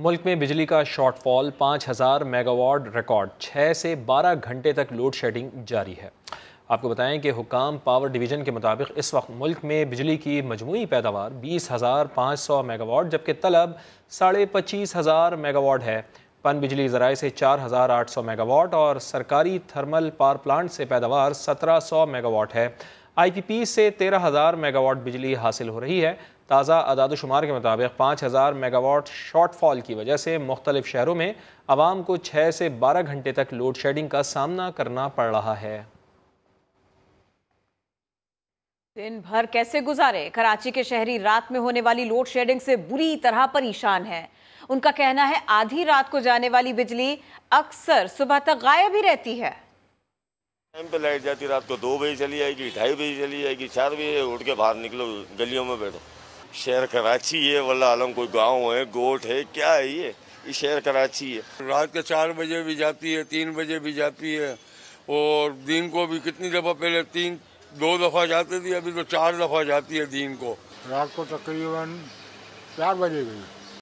मुल्क में बिजली का शॉर्टफॉल 5000 मेगावाट रिकॉर्ड 6 से 12 घंटे तक लोड शेडिंग जारी है आपको बताएं कि हुकाम पावर डिवीज़न के मुताबिक इस वक्त मुल्क में बिजली की मजमू पैदावार बीस हज़ार पाँच सौ मेगावाट जबकि तलब साढ़े पच्चीस हज़ार मेगावाट है पन बिजली ज़राए से चार हज़ार आठ सौ मेगावाट और सरकारी थर्मल पावर प्लांट से पैदावार सत्रह सौ मेगावाट है आईपीपी से तेरह हज़ार मेगावाट बिजली हासिल हो रही है ताज़ा अदाद शुमार के मुताबिक पाँच हज़ार मेगावाट शॉर्टफॉल की वजह से मुख्तलिफ शहरों में आवाम को छः से बारह घंटे तक लोड शेडिंग का सामना करना पड़ रहा है दिन भर कैसे गुजारे कराची के शहरी रात में होने वाली लोड शेडिंग से बुरी तरह परेशान है उनका कहना है आधी रात को जाने वाली बिजली अक्सर सुबह तक गायब ही रहती है टाइम पे लाइट जाती रात को दो बजे चली जाएगी ढाई बजे चली जाएगी चार बजे उठ के बाहर निकलो गलियों में बैठो शहर कराची है वल्ला आलम कोई गांव है गोट है क्या है ये शहर कराची है रात के चार बजे भी जाती है तीन बजे भी जाती है और दिन को भी कितनी दफ़ा पहले तीन दो दफ़ा जाती थी अभी तो चार दफ़ा जाती है दिन को रात को तकरीबन चार बजे गई